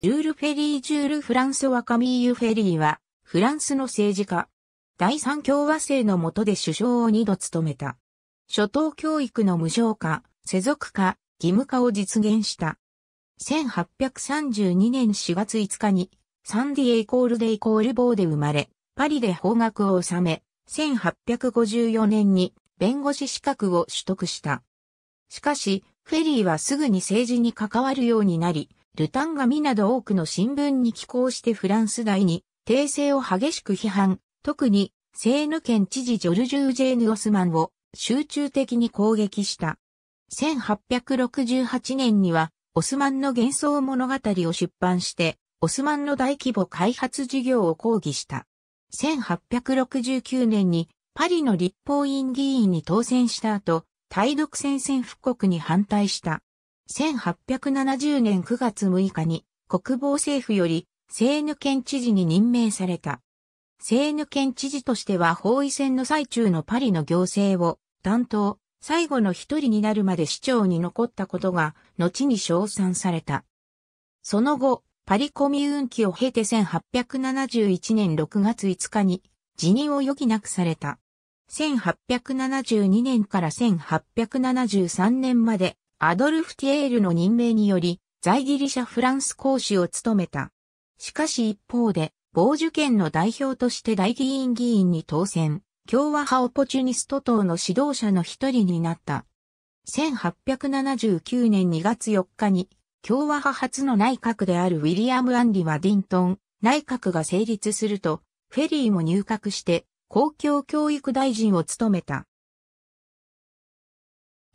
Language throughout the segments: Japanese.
ジュール・フェリー・ジュール・フランソワ・カミーユ・フェリーは、フランスの政治家。第三共和制の下で首相を二度務めた。初等教育の無償化、世俗化、義務化を実現した。1832年4月5日に、サンディエイコールデイコールボーで生まれ、パリで法学を収め、1854年に弁護士資格を取得した。しかし、フェリーはすぐに政治に関わるようになり、ルタン紙など多くの新聞に寄稿してフランス大に、訂正を激しく批判、特に、セーヌ県知事ジョルジュー・ジェーヌ・オスマンを集中的に攻撃した。1868年には、オスマンの幻想物語を出版して、オスマンの大規模開発事業を抗議した。1869年にパリの立法院議員に当選した後、対独戦線復刻に反対した。1870年9月6日に国防政府よりセーヌ県知事に任命された。セーヌ県知事としては包囲戦の最中のパリの行政を担当、最後の一人になるまで市長に残ったことが後に称賛された。その後、パリコミューン期を経て1871年6月5日に辞任を余儀なくされた。1872年から1873年までアドルフ・ティエールの任命により、在ギリシャ・フランス公使を務めた。しかし一方で、傍受権の代表として大議員議員に当選、共和派オポチュニスト党の指導者の一人になった。1879年2月4日に、共和派初の内閣であるウィリアム・アンリ・ワディントン、内閣が成立すると、フェリーも入閣して、公共教育大臣を務めた。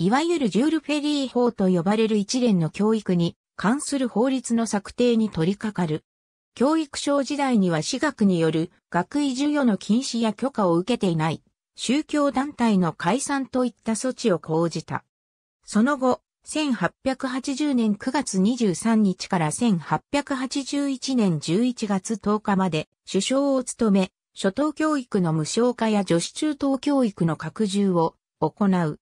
いわゆるジュール・フェリー法と呼ばれる一連の教育に関する法律の策定に取り掛かる。教育省時代には私学による学位授与の禁止や許可を受けていない宗教団体の解散といった措置を講じた。その後、1880年9月23日から1881年11月10日まで首相を務め、初等教育の無償化や女子中等教育の拡充を行う。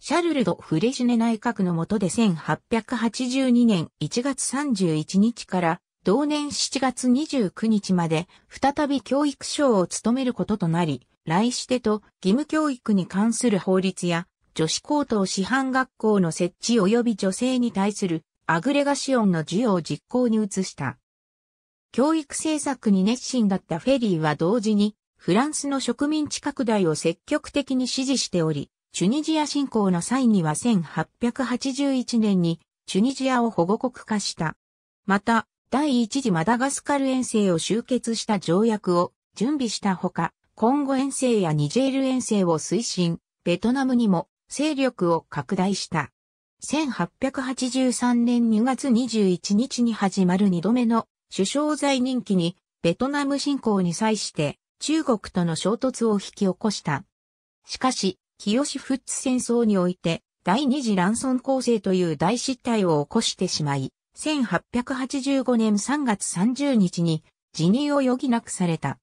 シャルル・ド・フレシュネ内閣の下で1882年1月31日から同年7月29日まで再び教育省を務めることとなり、来してと義務教育に関する法律や女子高等師範学校の設置及び女性に対するアグレガシオンの授与を実行に移した。教育政策に熱心だったフェリーは同時にフランスの植民地拡大を積極的に支持しており、チュニジア侵攻の際には1881年にチュニジアを保護国化した。また、第一次マダガスカル遠征を集結した条約を準備したほか、コンゴ遠征やニジェール遠征を推進、ベトナムにも勢力を拡大した。1883年2月21日に始まる2度目の首相在任期にベトナム侵攻に際して中国との衝突を引き起こした。しかし、清富津戦争において、第二次乱村構成という大失態を起こしてしまい、1885年3月30日に辞任を余儀なくされた。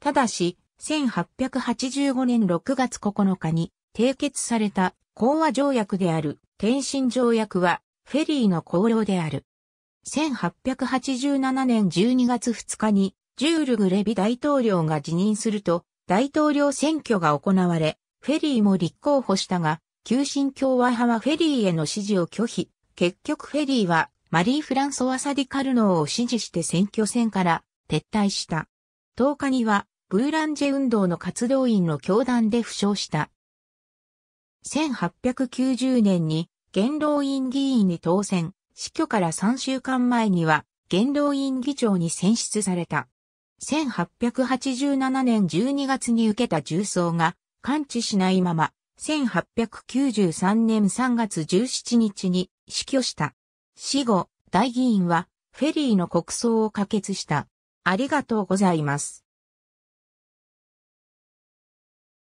ただし、1885年6月9日に締結された講和条約である天津条約はフェリーの功労である。1887年12月2日にジュール・グレビ大統領が辞任すると大統領選挙が行われ、フェリーも立候補したが、急進共和派はフェリーへの支持を拒否。結局フェリーはマリー・フランソワ・サディ・カルノーを支持して選挙戦から撤退した。10日にはブーランジェ運動の活動員の教団で負傷した。1890年に元老院議員に当選、死去から3週間前には元老院議長に選出された。1887年12月に受けた重曹が完治しないまま、1893年3月17日に死去した。死後、大議員は、フェリーの国葬を可決した。ありがとうございます。